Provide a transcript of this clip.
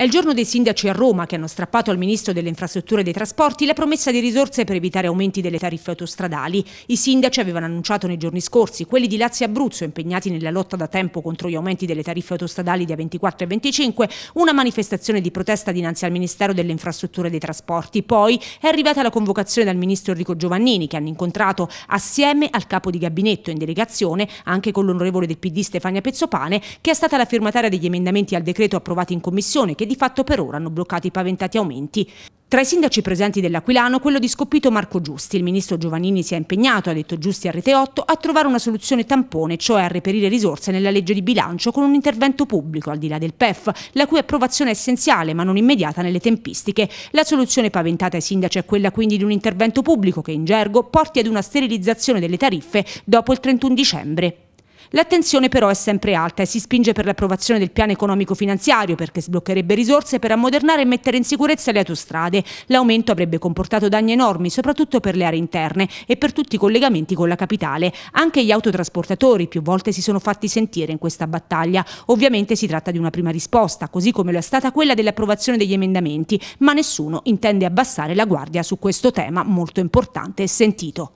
È il giorno dei sindaci a Roma che hanno strappato al ministro delle infrastrutture e dei trasporti la promessa di risorse per evitare aumenti delle tariffe autostradali. I sindaci avevano annunciato nei giorni scorsi, quelli di Lazio e Abruzzo impegnati nella lotta da tempo contro gli aumenti delle tariffe autostradali di A24 e 25, una manifestazione di protesta dinanzi al Ministero delle infrastrutture e dei trasporti. Poi è arrivata la convocazione dal ministro Enrico Giovannini che hanno incontrato assieme al capo di gabinetto in delegazione anche con l'onorevole del PD Stefania Pezzopane che è stata la firmataria degli emendamenti al decreto approvati in commissione che di fatto per ora hanno bloccato i paventati aumenti. Tra i sindaci presenti dell'Aquilano, quello di Scoppito Marco Giusti. Il ministro Giovannini si è impegnato, ha detto Giusti a Rete 8, a trovare una soluzione tampone, cioè a reperire risorse nella legge di bilancio con un intervento pubblico, al di là del PEF, la cui approvazione è essenziale ma non immediata nelle tempistiche. La soluzione paventata ai sindaci è quella quindi di un intervento pubblico che in gergo porti ad una sterilizzazione delle tariffe dopo il 31 dicembre. L'attenzione però è sempre alta e si spinge per l'approvazione del piano economico-finanziario perché sbloccherebbe risorse per ammodernare e mettere in sicurezza le autostrade. L'aumento avrebbe comportato danni enormi, soprattutto per le aree interne e per tutti i collegamenti con la capitale. Anche gli autotrasportatori più volte si sono fatti sentire in questa battaglia. Ovviamente si tratta di una prima risposta, così come lo è stata quella dell'approvazione degli emendamenti, ma nessuno intende abbassare la guardia su questo tema molto importante e sentito.